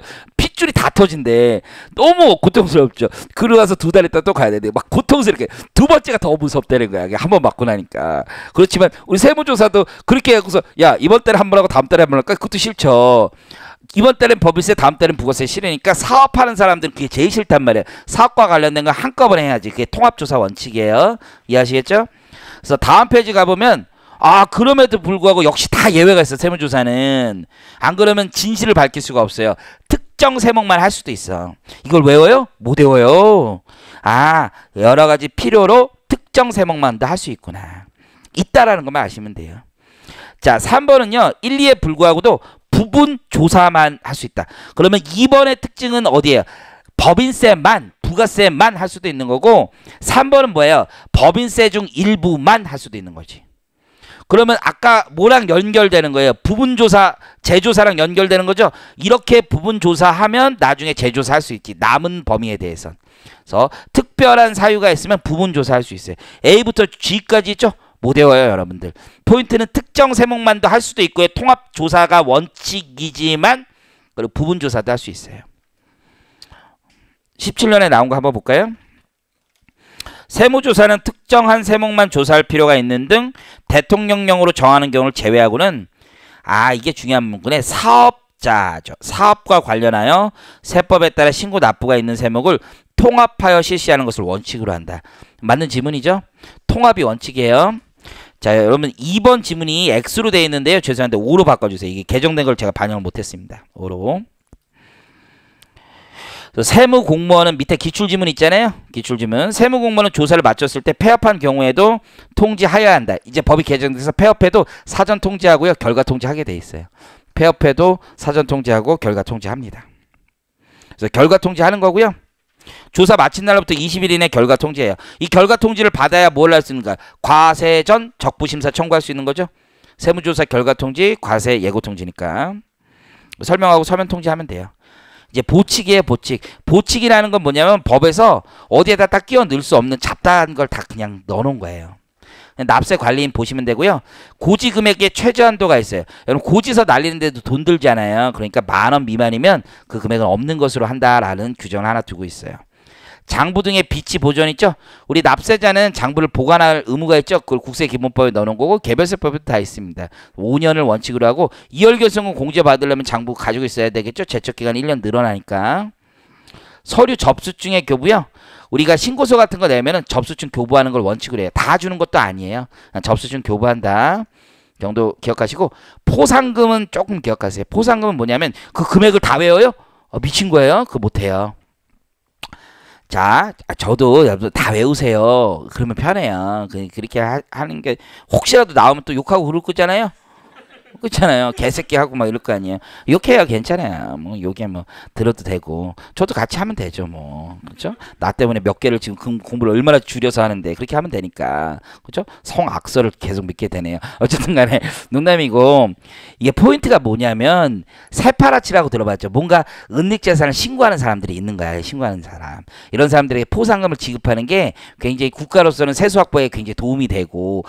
핏줄이 다 터진대. 너무 고통스럽죠. 그러고 나서 두 달 있다 또 가야 되는데 막 고통스럽게 두 번째가 더 무섭다는 거야. 한 번 맞고 나니까. 그렇지만 우리 세무조사도 그렇게 해서야 이번 달에 한 번 하고 다음 달에 한 번 할까? 그것도 싫죠. 이번 달엔 법인세, 다음 달엔 부가세 싫으니까 사업하는 사람들은 그게 제일 싫단 말이야. 사업과 관련된 건 한꺼번에 해야지. 그게 통합조사 원칙이에요. 이해하시겠죠? 그래서 다음 페이지 가보면 아 그럼에도 불구하고 역시 다 예외가 있어 세무조사는 안 그러면 진실을 밝힐 수가 없어요 특 특정 세목만 할 수도 있어. 이걸 외워요? 못 외워요. 아, 여러 가지 필요로 특정 세목만 더할수 있구나. 있다라는 것만 아시면 돼요. 자, 3번은요. 1, 2에 불구하고도 부분 조사만 할 수 있다. 그러면 2번의 특징은 어디예요? 법인세만, 부가세만 할 수도 있는 거고 3번은 뭐예요? 법인세 중 일부만 할 수도 있는 거지. 그러면 아까 뭐랑 연결되는 거예요? 부분조사, 재조사랑 연결되는 거죠? 이렇게 부분조사하면 나중에 재조사할 수 있지. 남은 범위에 대해서. 그래서 특별한 사유가 있으면 부분조사할 수 있어요. A부터 G까지 있죠? 못 외워요 여러분들. 포인트는 특정 세목만도 할 수도 있고 통합조사가 원칙이지만 그리고 부분조사도 할 수 있어요. 17년에 나온 거 한번 볼까요? 세무조사는 특정한 세목만 조사할 필요가 있는 등 대통령령으로 정하는 경우를 제외하고는 아 이게 중요한 문구네 사업자죠. 사업과 관련하여 세법에 따라 신고 납부가 있는 세목을 통합하여 실시하는 것을 원칙으로 한다. 맞는 지문이죠? 통합이 원칙이에요. 자 여러분 2번 지문이 X로 되어 있는데요. 죄송한데 5로 바꿔주세요. 이게 개정된 걸 제가 반영을 못했습니다. 5로. 세무 공무원은 밑에 기출지문 있잖아요. 기출지문. 세무 공무원은 조사를 마쳤을 때 폐업한 경우에도 통지하여야 한다. 이제 법이 개정돼서 폐업해도 사전 통지하고요. 결과 통지하게 돼 있어요. 폐업해도 사전 통지하고 결과 통지합니다. 그래서 결과 통지하는 거고요. 조사 마친 날로부터 20일 이내 결과 통지해요이 결과 통지를 받아야 뭘 할 수 있는가? 과세 전 적부 심사 청구할 수 있는 거죠. 세무조사 결과 통지, 과세 예고 통지니까 설명하고 서면 통지하면 돼요. 이제 보칙이에요 보칙 보칙이라는 건 뭐냐면 법에서 어디에다 딱 끼워 넣을 수 없는 잡다한 걸 다 그냥 넣어놓은 거예요 납세 관리인 보시면 되고요. 고지 금액의 최저한도가 있어요. 여러분 고지서 날리는데도 돈 들잖아요. 그러니까 만 원 미만이면 그 금액은 없는 것으로 한다라는 규정을 하나 두고 있어요. 장부 등의 빛이 보존 있죠. 우리 납세자는 장부를 보관할 의무가 있죠. 그걸 국세기본법에 넣어놓은 거고 개별세법에도 다 있습니다. 5년을 원칙으로 하고 이월결성은 공제받으려면 장부 가지고 있어야 되겠죠. 제척기간 1년 늘어나니까. 서류 접수증의 교부요. 우리가 신고서 같은 거 내면은 접수증 교부하는 걸 원칙으로 해요. 다 주는 것도 아니에요. 아, 접수증 교부한다. 정도 기억하시고 포상금은 조금 기억하세요. 포상금은 뭐냐면 그 금액을 다 외워요? 어, 미친 거예요. 그거 못해요. 자, 아, 저도 여러분 다 외우세요. 그러면 편해요. 그, 그렇게 그 하, 는게 혹시라도 나오면 또 욕하고 그럴 거잖아요. 그렇잖아요. 개새끼 하고 막 이럴 거 아니에요. 욕해야 괜찮아요. 뭐 욕에 뭐 들어도 되고 저도 같이 하면 되죠. 뭐 그렇죠? 나 때문에 몇 개를 지금 공부를 얼마나 줄여서 하는데 그렇게 하면 되니까 그렇죠? 성악설를 계속 믿게 되네요. 어쨌든간에 농담이고 이게 포인트가 뭐냐면 세파라치라고 들어봤죠. 뭔가 은닉 재산을 신고하는 사람들이 있는 거야. 신고하는 사람 이런 사람들에게 포상금을 지급하는 게 굉장히 국가로서는 세수 확보에 굉장히 도움이 되고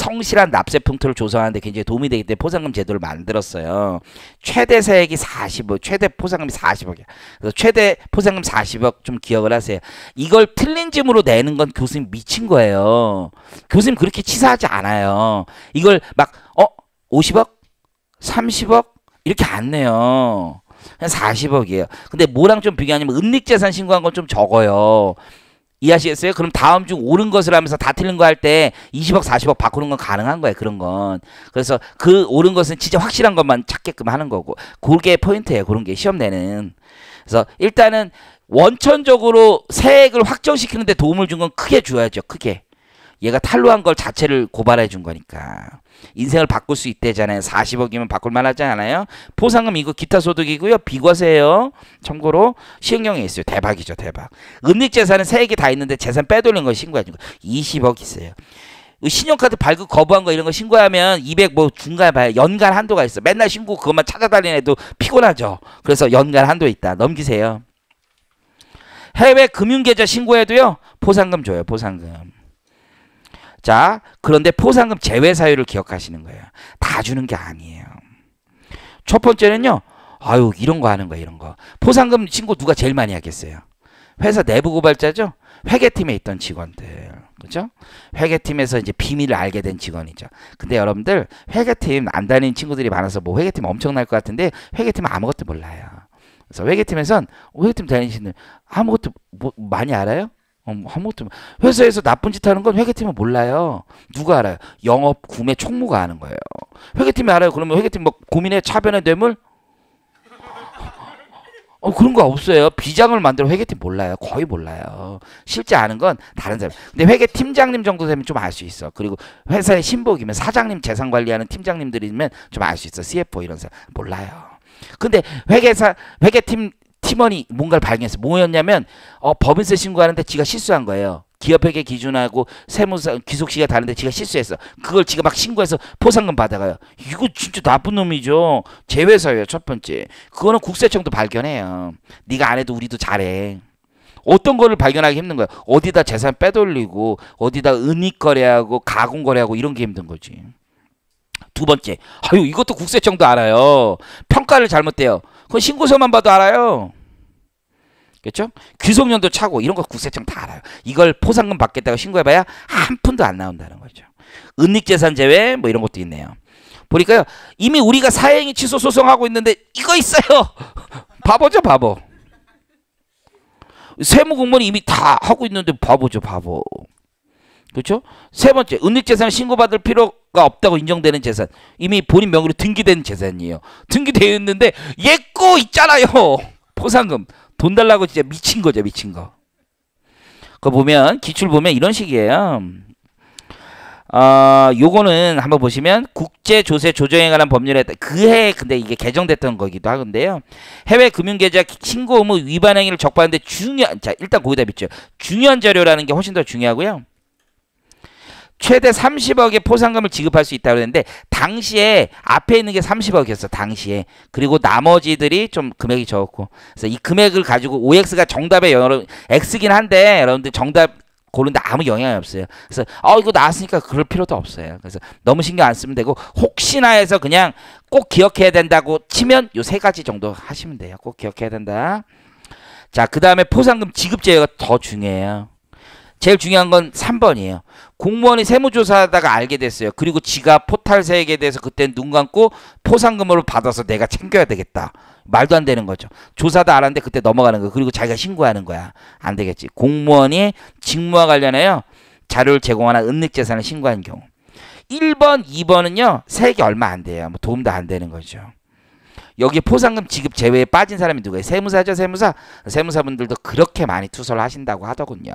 성실한 납세 풍토를 조성하는데 굉장히 도움이 되기 때문에 포상금 제도를 만들었어요. 최대 세액이 40억, 최대 포상금이 40억이야. 그래서 최대 포상금 40억 좀 기억을 하세요. 이걸 틀린 짐으로 내는 건 교수님 미친 거예요. 교수님 그렇게 치사하지 않아요. 이걸 막, 어? 50억? 30억? 이렇게 안 내요. 한 40억이에요. 근데 뭐랑 좀 비교하냐면 은닉재산 신고한 건 좀 적어요. 이해하시겠어요? 그럼 다음 중 옳은 것을 하면서 다 틀린 거 할 때 20억, 40억 바꾸는 건 가능한 거예요. 그런 건. 그래서 그 옳은 것은 진짜 확실한 것만 찾게끔 하는 거고. 그게 포인트예요. 그런 게 시험 내는. 그래서 일단은 원천적으로 세액을 확정시키는데 도움을 준 건 크게 줘야죠. 크게. 얘가 탈로한 걸 자체를 고발해 준 거니까 인생을 바꿀 수 있대잖아요. 40억이면 바꿀 만하지 않아요? 포상금 이거 기타 소득이고요. 비과세예요. 참고로 시행령에 있어요. 대박이죠, 대박. 은닉 재산은 세액이 다 있는데 재산 빼돌린 거 신고해 준 거. 20억 있어요. 신용카드 발급 거부한 거 이런 거 신고하면 200 뭐 중간 에 봐요. 연간 한도가 있어. 맨날 신고 그것만 찾아다니는 애도 피곤하죠. 그래서 연간 한도 있다. 넘기세요. 해외 금융계좌 신고해도요. 보상금 줘요. 보상금 자, 그런데 포상금 제외 사유를 기억하시는 거예요. 다 주는 게 아니에요. 첫 번째는요. 아유, 이런 거 하는 거야, 이런 거. 포상금 신고 누가 제일 많이 하겠어요? 회사 내부 고발자죠? 회계팀에 있던 직원들. 그죠? 회계팀에서 이제 비밀을 알게 된 직원이죠. 근데 여러분들, 회계팀 안 다니는 친구들이 많아서 뭐 회계팀 엄청날 것 같은데, 회계팀 아무것도 몰라요. 그래서 회계팀에선, 어, 회계팀 다니시는 아무것도 뭐 많이 알아요? 어, 뭐 아무것도 회사에서 나쁜 짓 하는 건 회계팀은 몰라요. 누가 알아요? 영업 구매 총무가 아는 거예요. 회계팀이 알아요. 그러면 회계팀 뭐 고민해 차변에 뇌물 어, 그런 거 없어요. 비장을 만들어 회계팀 몰라요. 거의 몰라요. 실제 아는 건 다른 사람. 근데 회계 팀장님 정도 되면 좀 알 수 있어. 그리고 회사의 신복이면 사장님 재산 관리하는 팀장님들이면 좀 알 수 있어. CFO 이런 사람 몰라요. 근데 회계사 회계팀 팀원이 뭔가를 발견했어. 뭐였냐면 어, 법인세 신고하는데 지가 실수한 거예요. 기업회계 기준하고 세무사 기속시가 다른데 지가 실수했어. 그걸 지가 막 신고해서 포상금 받아가요. 이거 진짜 나쁜 놈이죠. 재회사예요 첫 번째. 그거는 국세청도 발견해요. 네가 안 해도 우리도 잘해. 어떤 거를 발견하기 힘든 거야. 어디다 재산 빼돌리고 어디다 은닉 거래하고 가공 거래하고 이런 게 힘든 거지. 두 번째, 아유 이것도 국세청도 알아요. 평가를 잘못돼요. 그건 신고서만 봐도 알아요. 그렇죠? 귀속년도 차고 이런 거 국세청 다 알아요. 이걸 포상금 받겠다고 신고해봐야 한 푼도 안 나온다는 거죠. 은닉재산 제외 뭐 이런 것도 있네요. 보니까요. 이미 우리가 사행위 취소 소송하고 있는데 이거 있어요. 바보죠 바보. 세무공무원이 이미 다 하고 있는데 바보죠 바보. 그렇죠? 세 번째, 은닉재산 신고받을 필요가 없다고 인정되는 재산. 이미 본인 명의로 등기된 재산이에요. 등기되어 있는데 예고 있잖아요. 포상금. 돈 달라고 진짜 미친 거죠. 미친 거. 그거 보면 기출 보면 이런 식이에요. 어, 요거는 한번 보시면 국제조세 조정에 관한 법률에 그해 근데 이게 개정됐던 거기도 하는데요. 해외 금융계좌 신고 의무 위반 행위를 적발하는데 중요한 자 일단 거기다 믿죠. 중요한 자료라는 게 훨씬 더 중요하고요. 최대 30억의 포상금을 지급할 수 있다고 했는데 당시에 앞에 있는 게 30억이었어 당시에 그리고 나머지들이 좀 금액이 적었고 그래서 이 금액을 가지고 OX가 정답의 여러 X긴 한데 여러분들 정답 고른데 아무 영향이 없어요. 그래서 어 이거 나왔으니까 그럴 필요도 없어요. 그래서 너무 신경 안 쓰면 되고 혹시나 해서 그냥 꼭 기억해야 된다고 치면 요 세 가지 정도 하시면 돼요. 꼭 기억해야 된다. 자, 그다음에 포상금 지급 제가더 중요해요. 제일 중요한 건3번이에요 공무원이 세무조사하다가 알게 됐어요. 그리고 지가 포탈세액에 대해서 그때 눈 감고 포상금으로 받아서 내가 챙겨야 되겠다. 말도 안 되는 거죠. 조사도 알았는데 그때 넘어가는 거. 예요 그리고 자기가 신고하는 거야. 안 되겠지. 공무원이 직무와 관련하여 자료를 제공하나 은닉재산을 신고한 경우. 1번, 2번은요. 세액이 얼마 안 돼요. 뭐 도움도 안 되는 거죠. 여기에 포상금 지급 제외에 빠진 사람이 누구예요? 세무사죠, 세무사. 세무사분들도 그렇게 많이 투서를 하신다고 하더군요.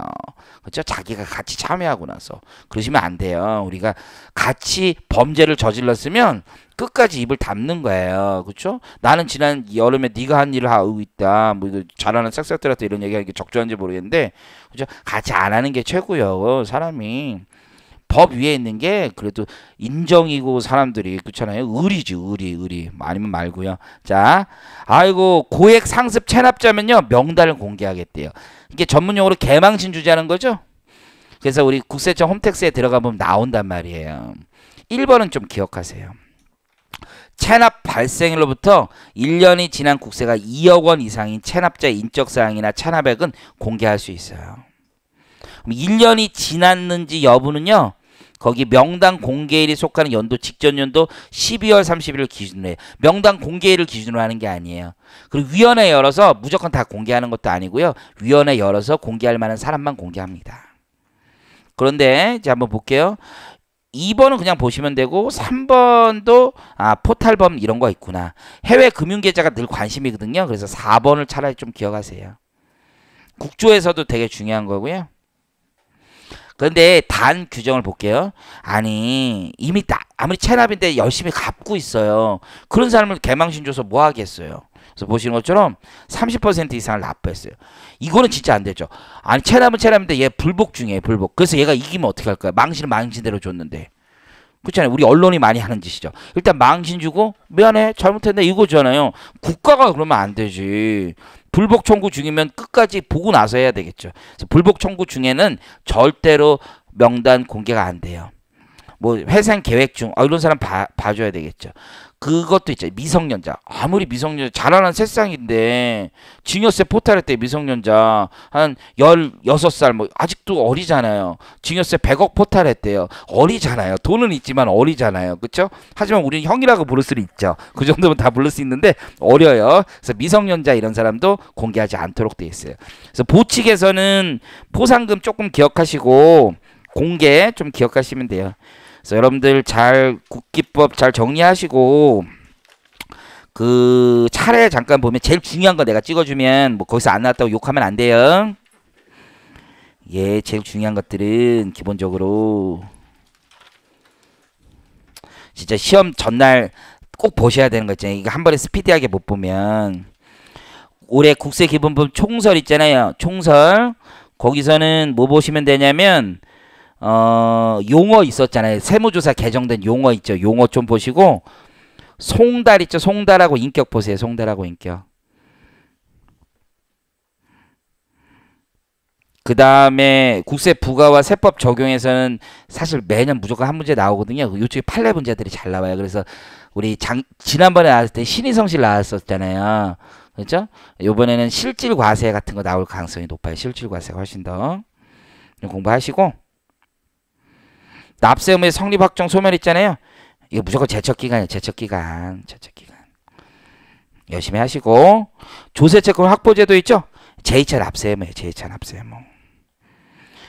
그렇죠? 자기가 같이 참여하고 나서 그러시면 안 돼요. 우리가 같이 범죄를 저질렀으면 끝까지 입을 담는 거예요. 그렇죠? 나는 지난 여름에 네가 한 일을 하고 있다. 뭐 이거 잘하는 싹싹들한테 이런 얘기하는 게 적절한지 모르겠는데 그렇죠? 같이 안 하는 게 최고예요. 사람이 법 위에 있는 게 그래도 인정이고 사람들이 그렇잖아요. 의리지 의리 의리 아니면 말고요. 자 아이고 고액 상습 체납자면요 명단을 공개하겠대요. 이게 전문용어로 개망신 주자는 거죠. 그래서 우리 국세청 홈택스에 들어가 보면 나온단 말이에요. 1번은 좀 기억하세요. 체납 발생일로부터 1년이 지난 국세가 2억 원 이상인 체납자 인적사항이나 체납액은 공개할 수 있어요. 1년이 지났는지 여부는요. 거기 명당 공개일이 속하는 연도 직전 연도 12월 30일을 기준으로 해요. 명당 공개일을 기준으로 하는 게 아니에요. 그리고 위원회 열어서 무조건 다 공개하는 것도 아니고요. 위원회 열어서 공개할 만한 사람만 공개합니다. 그런데 이제 한번 볼게요. 2번은 그냥 보시면 되고 3번도 아 포탈범 이런 거 있구나. 해외 금융계좌가 늘 관심이거든요. 그래서 4번을 차라리 좀 기억하세요. 국조에서도 되게 중요한 거고요. 그런데 단 규정을 볼게요. 아니 이미 다 아무리 체납인데 열심히 갚고 있어요. 그런 사람을 개망신 줘서 뭐 하겠어요. 그래서 보시는 것처럼 30% 이상을 납부했어요. 이거는 진짜 안 되죠. 아니 체납은 체납인데 얘 불복 중이에요. 불복. 그래서 얘가 이기면 어떻게 할까요? 망신은 망신대로 줬는데. 그렇잖아요. 우리 언론이 많이 하는 짓이죠. 일단 망신 주고 미안해 잘못했네 이거잖아요. 국가가 그러면 안 되지. 불복 청구 중이면 끝까지 보고 나서 해야 되겠죠. 불복 청구 중에는 절대로 명단 공개가 안 돼요. 뭐 회생 계획 중 아, 이런 사람 봐, 봐줘야 되겠죠. 그것도 있죠. 미성년자. 아무리 미성년자 잘하는 세상인데 증여세 포탈 때 미성년자 한1 6살뭐 아직도 어리잖아요. 증여세 1 0 0억 포탈 했대요. 어리잖아요. 돈은 있지만 어리잖아요. 그렇죠? 하지만 우리는 형이라고 부를 수는 있죠. 그 정도면 다 부를 수 있는데 어려요. 그래서 미성년자 이런 사람도 공개하지 않도록 돼 있어요. 그래서 보칙에서는 포상금 조금 기억하시고 공개 좀 기억하시면 돼요. 그래서 여러분들 잘 국기법 잘 정리하시고 그 차례 잠깐 보면 제일 중요한 거 내가 찍어주면 뭐 거기서 안 나왔다고 욕하면 안 돼요. 예, 제일 중요한 것들은 기본적으로 진짜 시험 전날 꼭 보셔야 되는 거 있잖아요. 이거 한 번에 스피디하게 못 보면 올해 국세 기본법 총설 있잖아요. 총설 거기서는 뭐 보시면 되냐면 어, 용어 있었잖아요. 세무조사 개정된 용어 있죠. 용어 좀 보시고 송달 있죠. 송달하고 인격 보세요. 송달하고 인격. 그 다음에 국세 부과와 세법 적용에서는 사실 매년 무조건 한 문제 나오거든요. 그 요쪽에 판례 문제들이 잘 나와요. 그래서 우리 장, 지난번에 나왔을 때 신의성실 나왔었잖아요. 그렇죠? 요번에는 실질 과세 같은 거 나올 가능성이 높아요. 실질 과세가 훨씬 더 공부하시고 납세 의무의 성립 확정 소멸 있잖아요. 이게 무조건 제척 기간이에요. 제척 기간. 제척 기간. 열심히 하시고 조세 채권 확보 제도 있죠? 제2차 납세 의무예요. 제2차 납세 의무.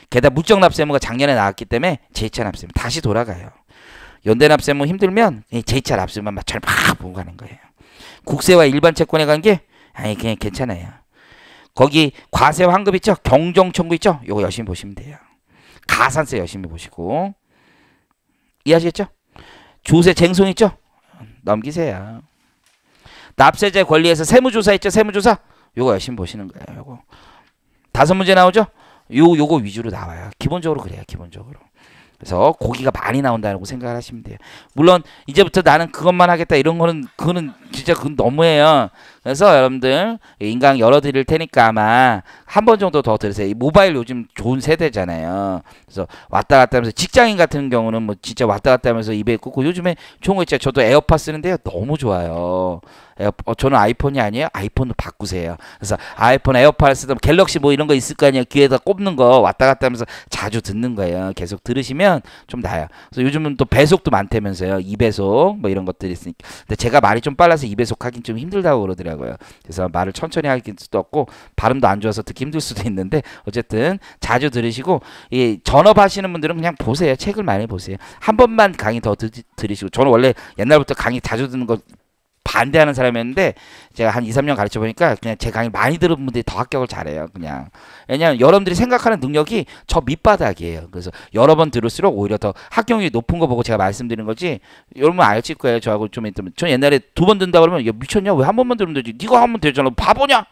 게다가 물적 납세 의무가 작년에 나왔기 때문에 제2차 납세 의무 다시 돌아가요. 연대 납세 의무 힘들면 제2차 납세 의무만 마찰 막 보고 가는 거예요. 국세와 일반 채권의 관계 아니 그냥 괜찮아요. 거기 과세 환급 있죠? 경정 청구 있죠? 요거 열심히 보시면 돼요. 가산세 열심히 보시고 이해하시겠죠? 조세 쟁송 있죠? 넘기세요. 납세자 권리에서 세무조사 있죠? 세무조사? 요거 열심히 보시는 거예요. 요거. 다섯 문제 나오죠? 요, 요거 위주로 나와요. 기본적으로 그래요. 기본적으로. 그래서 고기가 많이 나온다고 생각을 하시면 돼요. 물론 이제부터 나는 그것만 하겠다 이런 거는 그거는 진짜 그건 너무해요. 그래서 여러분들 인강 열어드릴 테니까 아마 한 번 정도 더 들으세요. 모바일 요즘 좋은 세대잖아요. 그래서 왔다 갔다 하면서 직장인 같은 경우는 뭐 진짜 왔다 갔다 하면서 입에 꽂고 그 요즘에 좋은거 있죠. 저도 에어팟 쓰는데요. 너무 좋아요. 에어 어, 저는 아이폰이 아니에요. 아이폰도 바꾸세요. 그래서 아이폰 에어팟 쓰던 갤럭시 뭐 이런 거 있을 거 아니에요. 귀에다 꼽는 거 왔다 갔다 하면서 자주 듣는 거예요. 계속 들으시면 좀 나아요. 그래서 요즘은 또 배속도 많다면서요. 2배속 뭐 이런 것들이 있으니까. 근데 제가 말이 좀 빨라서 2배속 하긴 좀 힘들다고 그러더라고요. 거예요. 그래서 말을 천천히 할 수도 없고 발음도 안 좋아서 듣기 힘들 수도 있는데 어쨌든 자주 들으시고 이 전업하시는 분들은 그냥 보세요. 책을 많이 보세요. 한 번만 강의 더 들, 들으시고 저는 원래 옛날부터 강의 자주 듣는 거 반대하는 사람이었는데 제가 한 2, 3년 가르쳐 보니까 그냥 제 강의 많이 들은 분들이 더 합격을 잘해요. 그냥. 왜냐면 여러분들이 생각하는 능력이 저 밑바닥이에요. 그래서 여러 번 들을수록 오히려 더 합격률이 높은 거 보고 제가 말씀드리는 거지. 여러분 알실 거예요. 저하고 좀있으면전 옛날에 두 번 든다 그러면 야 미쳤냐? 왜 한 번만 들으면 되지? 네가 하면 되잖아. 바보냐?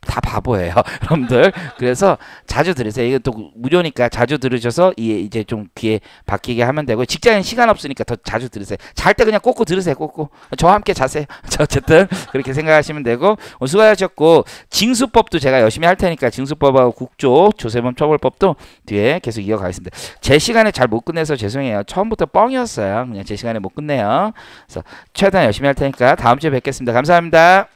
다 바보예요, 여러분들. 그래서 자주 들으세요. 이거 또 무료니까 자주 들으셔서 이제 좀 귀에 박히게 하면 되고 직장인 시간 없으니까 더 자주 들으세요. 잘 때 그냥 꽂고 들으세요, 꽂고. 저와 함께 자세요. 어쨌든 그렇게 생각하시면 되고 오늘 어, 수고하셨고 징수법도 제가 열심히 할 테니까 징수법하고 국조, 조세범 처벌법도 뒤에 계속 이어가겠습니다. 제 시간에 잘 못 끝내서 죄송해요. 처음부터 뻥이었어요. 그냥 제 시간에 못 끝내요. 그래서 최대한 열심히 할 테니까 다음 주에 뵙겠습니다. 감사합니다.